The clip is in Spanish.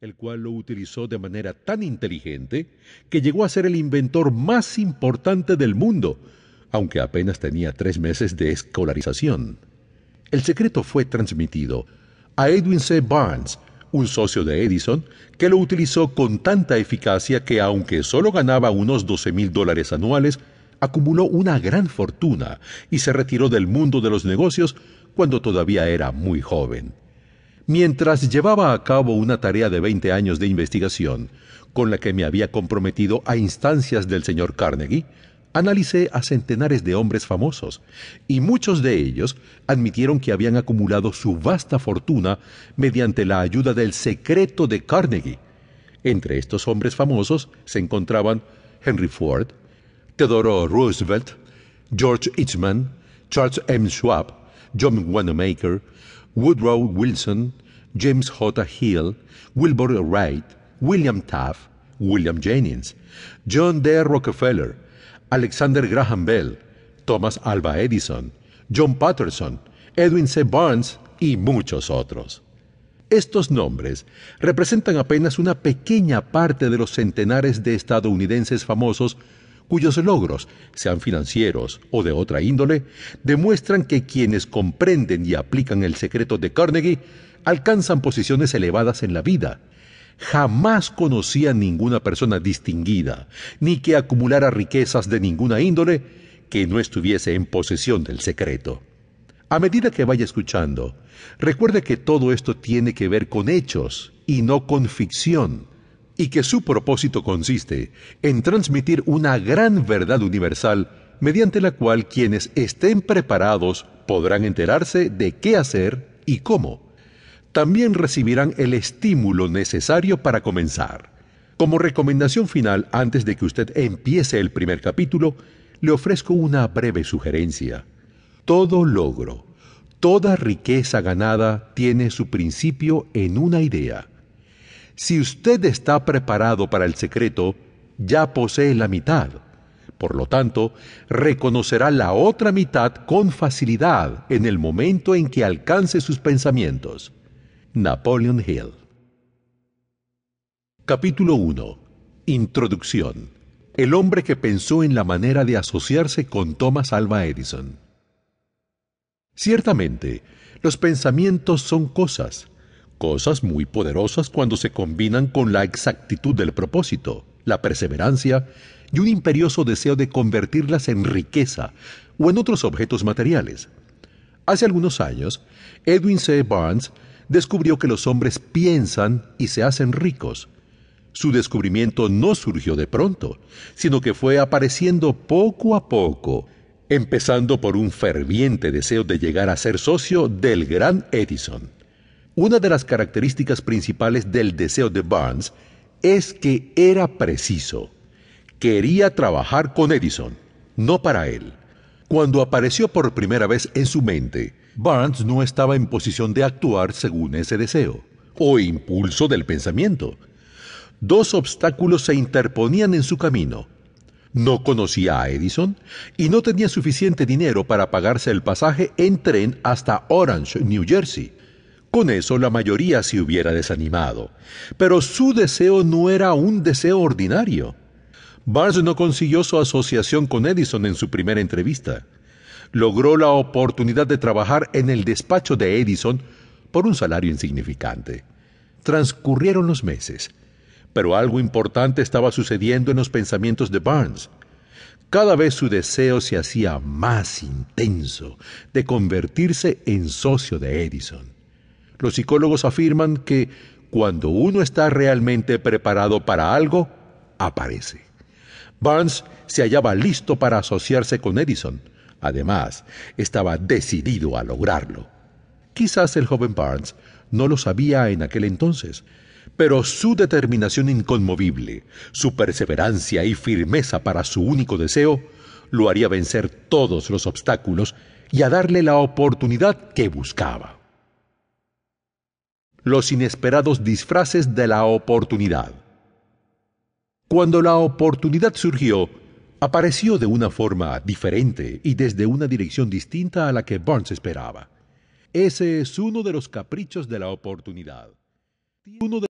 el cual lo utilizó de manera tan inteligente que llegó a ser el inventor más importante del mundo, aunque apenas tenía tres meses de escolarización. El secreto fue transmitido a Edwin C. Barnes, un socio de Edison, que lo utilizó con tanta eficacia que aunque solo ganaba unos 12 mil dólares anuales, acumuló una gran fortuna y se retiró del mundo de los negocios cuando todavía era muy joven mientras llevaba a cabo una tarea de 20 años de investigación con la que me había comprometido a instancias del señor Carnegie, analicé a centenares de hombres famosos, y muchos de ellos admitieron que habían acumulado su vasta fortuna mediante la ayuda del secreto de Carnegie. Entre estos hombres famosos se encontraban Henry Ford, Theodore Roosevelt, George Hitchman, Charles M. Schwab, John Wanamaker, Woodrow Wilson, James J. Hill, Wilbur e. Wright, William Taft, William Jennings, John D. Rockefeller, Alexander Graham Bell, Thomas Alva Edison, John Patterson, Edwin C. Barnes y muchos otros. Estos nombres representan apenas una pequeña parte de los centenares de estadounidenses famosos cuyos logros, sean financieros o de otra índole, demuestran que quienes comprenden y aplican el secreto de Carnegie alcanzan posiciones elevadas en la vida. Jamás conocía ninguna persona distinguida, ni que acumulara riquezas de ninguna índole, que no estuviese en posesión del secreto. A medida que vaya escuchando, recuerde que todo esto tiene que ver con hechos y no con ficción y que su propósito consiste en transmitir una gran verdad universal mediante la cual quienes estén preparados podrán enterarse de qué hacer y cómo. También recibirán el estímulo necesario para comenzar. Como recomendación final, antes de que usted empiece el primer capítulo, le ofrezco una breve sugerencia. Todo logro, toda riqueza ganada tiene su principio en una idea si usted está preparado para el secreto, ya posee la mitad. Por lo tanto, reconocerá la otra mitad con facilidad en el momento en que alcance sus pensamientos. Napoleon Hill Capítulo 1 Introducción El hombre que pensó en la manera de asociarse con Thomas Alva Edison Ciertamente, los pensamientos son cosas, cosas muy poderosas cuando se combinan con la exactitud del propósito, la perseverancia y un imperioso deseo de convertirlas en riqueza o en otros objetos materiales. Hace algunos años, Edwin C. Barnes descubrió que los hombres piensan y se hacen ricos. Su descubrimiento no surgió de pronto, sino que fue apareciendo poco a poco, empezando por un ferviente deseo de llegar a ser socio del gran Edison. Una de las características principales del deseo de Barnes es que era preciso. Quería trabajar con Edison, no para él. Cuando apareció por primera vez en su mente, Barnes no estaba en posición de actuar según ese deseo o impulso del pensamiento. Dos obstáculos se interponían en su camino. No conocía a Edison y no tenía suficiente dinero para pagarse el pasaje en tren hasta Orange, New Jersey. Con eso la mayoría se hubiera desanimado. Pero su deseo no era un deseo ordinario. Barnes no consiguió su asociación con Edison en su primera entrevista. Logró la oportunidad de trabajar en el despacho de Edison por un salario insignificante. Transcurrieron los meses, pero algo importante estaba sucediendo en los pensamientos de Barnes. Cada vez su deseo se hacía más intenso de convertirse en socio de Edison. Los psicólogos afirman que cuando uno está realmente preparado para algo, aparece. Barnes se hallaba listo para asociarse con Edison. Además, estaba decidido a lograrlo. Quizás el joven Barnes no lo sabía en aquel entonces, pero su determinación inconmovible, su perseverancia y firmeza para su único deseo, lo haría vencer todos los obstáculos y a darle la oportunidad que buscaba los inesperados disfraces de la oportunidad. Cuando la oportunidad surgió, apareció de una forma diferente y desde una dirección distinta a la que Burns esperaba. Ese es uno de los caprichos de la oportunidad. Uno de